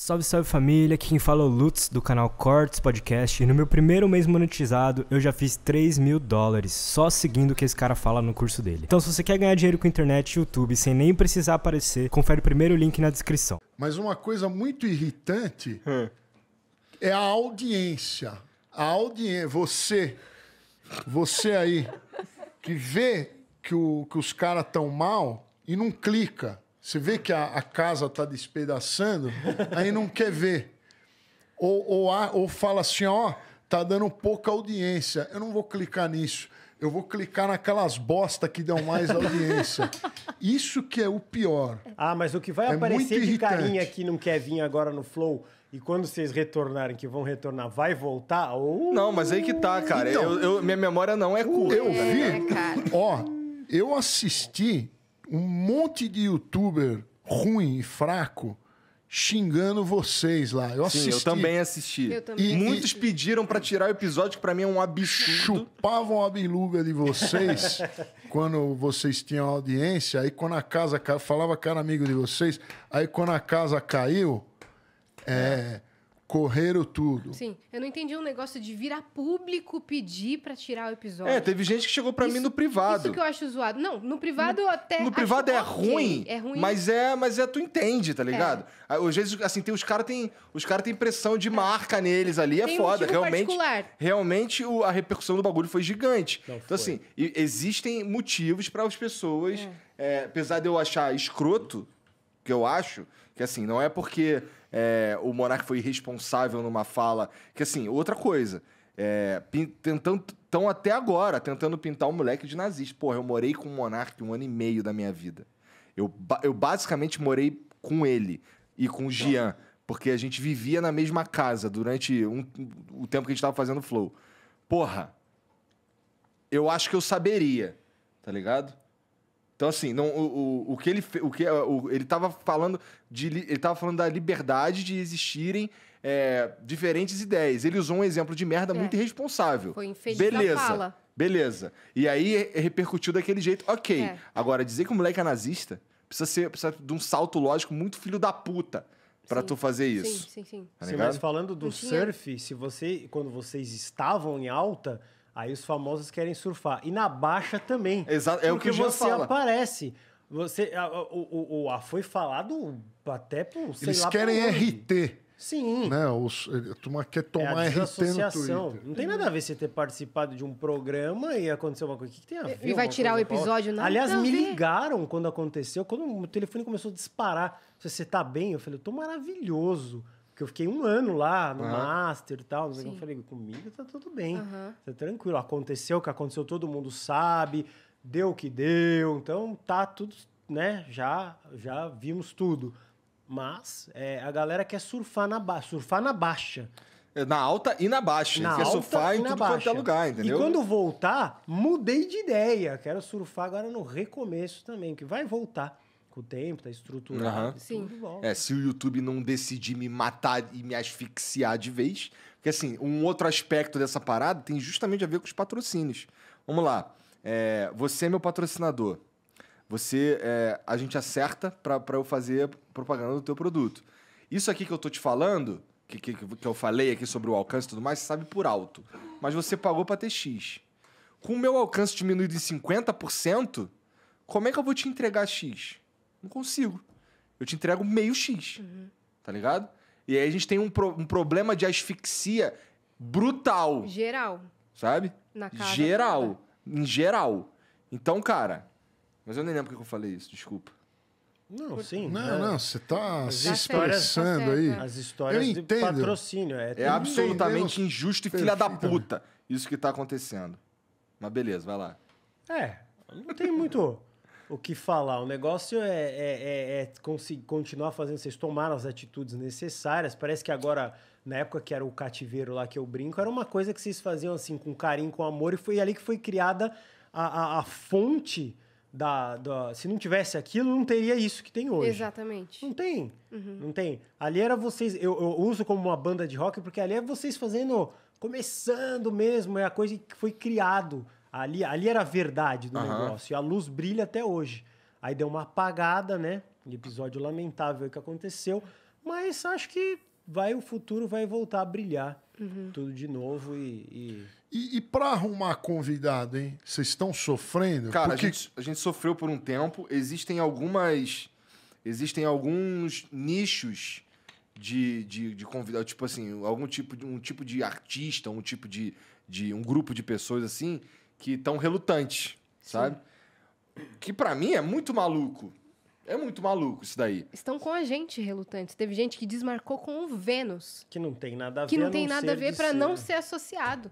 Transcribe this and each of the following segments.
Salve, salve família, aqui quem fala é o Lutz do canal Cortes Podcast e no meu primeiro mês monetizado eu já fiz 3 mil dólares só seguindo o que esse cara fala no curso dele. Então se você quer ganhar dinheiro com internet e YouTube sem nem precisar aparecer, confere o primeiro link na descrição. Mas uma coisa muito irritante hum. é a audiência. A audiência, você, você aí que vê que, o, que os caras estão mal e não clica. Você vê que a, a casa está despedaçando, aí não quer ver. Ou, ou, ou fala assim, ó, tá dando pouca audiência, eu não vou clicar nisso. Eu vou clicar naquelas bosta que dão mais audiência. Isso que é o pior. Ah, mas o que vai é aparecer de carinha que não quer vir agora no Flow e quando vocês retornarem, que vão retornar, vai voltar? Ou... Não, mas aí que tá, cara. Então, eu, eu, minha memória não é curta. Eu vi. É, ó, eu assisti um monte de youtuber ruim e fraco xingando vocês lá. Eu Sim, assisti. eu também assisti. Eu também. E, Muitos pediram para tirar o episódio, que pra mim é um absurdo. Chupavam a biluga de vocês quando vocês tinham audiência. Aí quando a casa caiu, falava cara amigo de vocês. Aí quando a casa caiu, é. É, Correram tudo. Sim, eu não entendi um negócio de virar público pedir para tirar o episódio. É, teve gente que chegou para mim no privado. Isso que eu acho zoado. Não, no privado no, até. No privado é ruim, é ruim. Mas é, mas é tu entende, tá é. ligado? É. Às vezes assim, tem os caras tem, os cara tem pressão de é. marca neles ali, é tem foda, um realmente. Particular. Realmente o, a repercussão do bagulho foi gigante. Não, então foi. assim, existem motivos para as pessoas, é. É, apesar de eu achar escroto, que eu acho, que assim, não é porque é, o Monark foi irresponsável numa fala. Que assim, outra coisa. É, tentando, tão até agora, tentando pintar o um moleque de nazista. Porra, eu morei com o Monark um ano e meio da minha vida. Eu, eu basicamente morei com ele e com o Gian, porque a gente vivia na mesma casa durante um, o tempo que a gente tava fazendo flow. Porra, eu acho que eu saberia, tá ligado? Então, assim, não, o, o, o que ele o que o, ele estava falando de ele estava falando da liberdade de existirem é, diferentes ideias. Ele usou um exemplo de merda é. muito irresponsável. Foi infeliz Beleza. na fala. Beleza. E aí repercutiu daquele jeito. Ok. É. Agora, dizer que o moleque é nazista precisa, ser, precisa de um salto lógico muito filho da puta para tu fazer isso. Sim, sim, sim. Tá sim mas falando do surf, se você, quando vocês estavam em alta, Aí os famosos querem surfar. E na baixa também. Exato, é o que você fala. aparece. Você, a, o, o, a foi falado até por. Sei Eles lá, querem RT. Sim. Né? Os, a turma quer tomar é a RT no Twitter. Não tem nada a ver você ter participado de um programa e aconteceu uma coisa. O que, que tem a ver? E vai tirar o episódio, não? Aliás, me ligaram quando aconteceu, quando o telefone começou a disparar. Você tá bem? Eu falei, eu tô maravilhoso. Porque eu fiquei um ano lá no uhum. master e tal. Mas eu falei, comigo tá tudo bem. Uhum. Tá tranquilo. Aconteceu o que aconteceu, todo mundo sabe. Deu o que deu. Então tá tudo, né? Já, já vimos tudo. Mas é, a galera quer surfar na, ba surfar na baixa. É, na alta e na baixa. Na quer alta surfar e em tudo baixa. quanto é lugar, entendeu? E quando voltar, mudei de ideia. Quero surfar agora no recomeço também, que vai voltar com o tempo, tá estruturado. Uhum. Sim. É, se o YouTube não decidir me matar e me asfixiar de vez. Porque, assim, um outro aspecto dessa parada tem justamente a ver com os patrocínios. Vamos lá. É, você é meu patrocinador. Você, é, a gente acerta para eu fazer propaganda do teu produto. Isso aqui que eu tô te falando, que, que, que eu falei aqui sobre o alcance e tudo mais, você sabe por alto. Mas você pagou para ter X. Com o meu alcance diminuído em 50%, como é que eu vou te entregar X? Não consigo. Eu te entrego meio X. Uhum. Tá ligado? E aí a gente tem um, pro, um problema de asfixia brutal. Geral. Sabe? Na casa geral. Em geral. Então, cara. Mas eu nem lembro porque eu falei isso, desculpa. Não, sim. Não, né? não, você tá As se expressando tá aí. As histórias eu de patrocínio. É, é absolutamente injusto e filha da puta isso que tá acontecendo. Mas beleza, vai lá. É, não tem muito o que falar. O negócio é, é, é, é continuar fazendo. Vocês tomaram as atitudes necessárias. Parece que agora, na época que era o cativeiro lá que eu brinco, era uma coisa que vocês faziam assim, com carinho, com amor, e foi ali que foi criada a, a, a fonte. Da, da, se não tivesse aquilo, não teria isso que tem hoje. Exatamente. Não tem. Uhum. Não tem. Ali era vocês. Eu, eu uso como uma banda de rock, porque ali é vocês fazendo. Começando mesmo, é a coisa que foi criado Ali, ali era a verdade do uhum. negócio. E a luz brilha até hoje. Aí deu uma apagada, né? Episódio lamentável que aconteceu. Mas acho que vai o futuro vai voltar a brilhar uhum. tudo de novo e... e... E, e para arrumar convidado, hein? Vocês estão sofrendo? Cara, Porque... a, gente, a gente sofreu por um tempo. Existem algumas. Existem alguns nichos de, de, de convidado. Tipo assim, algum tipo de, um tipo de artista, um tipo de, de. um grupo de pessoas assim, que estão relutantes, Sim. sabe? Que para mim é muito maluco. É muito maluco isso daí. Estão com a gente relutantes. Teve gente que desmarcou com o Vênus. Que não tem nada a ver. Que não tem nada a ver para não ser associado.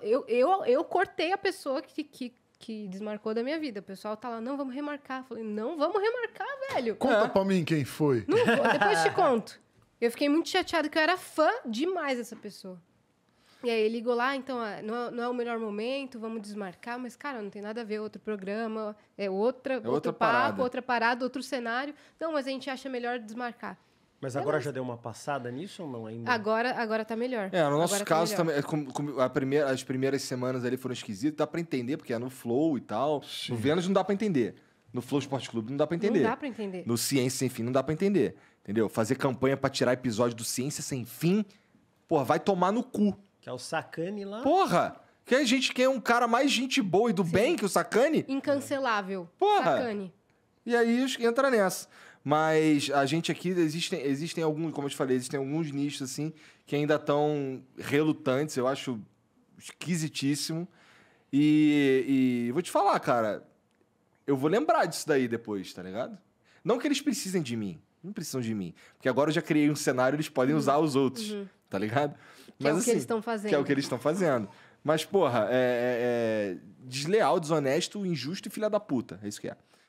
eu, eu, eu cortei a pessoa que, que, que desmarcou da minha vida. O pessoal tá lá, não, vamos remarcar. falei, não, vamos remarcar, velho. Conta ah. pra mim quem foi. Não, depois te conto. Eu fiquei muito chateado que eu era fã demais dessa pessoa. E aí ligou lá, ah, então ah, não, é, não é, o melhor momento, vamos desmarcar, mas cara, não tem nada a ver outro programa, é outra, é outra outro papo, parada. outra parada, outro cenário. Não, mas a gente acha melhor desmarcar. Mas agora já deu uma passada nisso ou não ainda? Agora, agora tá melhor. É, no nosso agora tá caso tá também, com, é com a primeira, as primeiras semanas ali foram esquisitas, dá para entender, porque é no Flow e tal. Sim. No Vênus não dá para entender. No Flow Esporte Clube não dá para entender. Não dá para entender. No Ciência Sem Fim não dá para entender. Entendeu? Fazer campanha para tirar episódio do Ciência Sem Fim, pô, vai tomar no cu. Que é o Sacane lá. Porra! Que a gente quer um cara mais gente boa e do Sim. bem que o Sacane? Incancelável. Porra! Sacani. E aí entra nessa. Mas a gente aqui, existem, existem alguns, como eu te falei, existem alguns nichos, assim, que ainda estão relutantes, eu acho esquisitíssimo. E, e, vou te falar, cara, eu vou lembrar disso daí depois, tá ligado? Não que eles precisem de mim, não precisam de mim. Porque agora eu já criei um cenário, eles podem uhum. usar os outros, uhum. tá ligado? Mas, que é o assim, que eles estão fazendo. Que é o que eles estão fazendo. Mas, porra, é, é, é, desleal, desonesto, injusto e filha da puta. É isso que é.